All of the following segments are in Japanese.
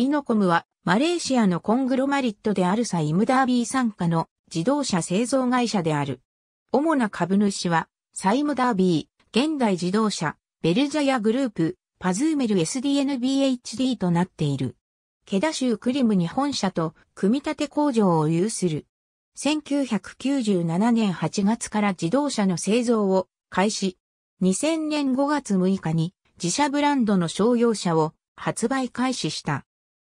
イノコムは、マレーシアのコングロマリットであるサイムダービー傘下の自動車製造会社である。主な株主は、サイムダービー、現代自動車、ベルジャヤグループ、パズーメル SDNBHD となっている。ケダ州クリムに本社と組み立て工場を有する。1997年8月から自動車の製造を開始。2000年5月6日に自社ブランドの商用車を発売開始した。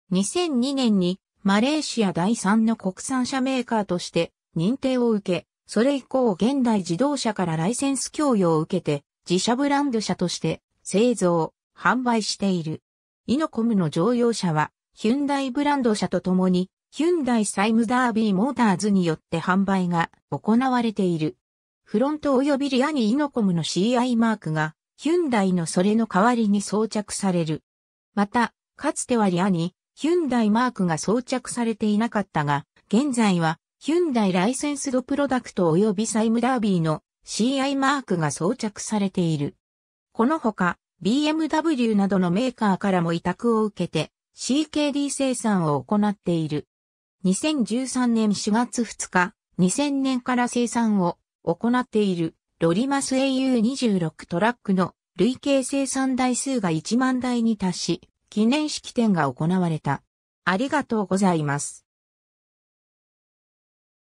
2002年にマレーシア第3の国産車メーカーとして認定を受け、それ以降現代自動車からライセンス供与を受けて自社ブランド車として製造、販売している。イノコムの乗用車はヒュンダイブランド車とともにヒュンダイサイムダービーモーターズによって販売が行われている。フロント及びリアにイノコムの CI マークがヒュンダイのそれの代わりに装着される。また、かつてはリアにヒュンダイマークが装着されていなかったが、現在はヒュンダイライセンスドプロダクト及びサイムダービーの CI マークが装着されている。このほか、BMW などのメーカーからも委託を受けて CKD 生産を行っている。2013年4月2日、2000年から生産を行っているロリマス AU26 トラックの累計生産台数が1万台に達し、記念式典が行われた。ありがとうございます。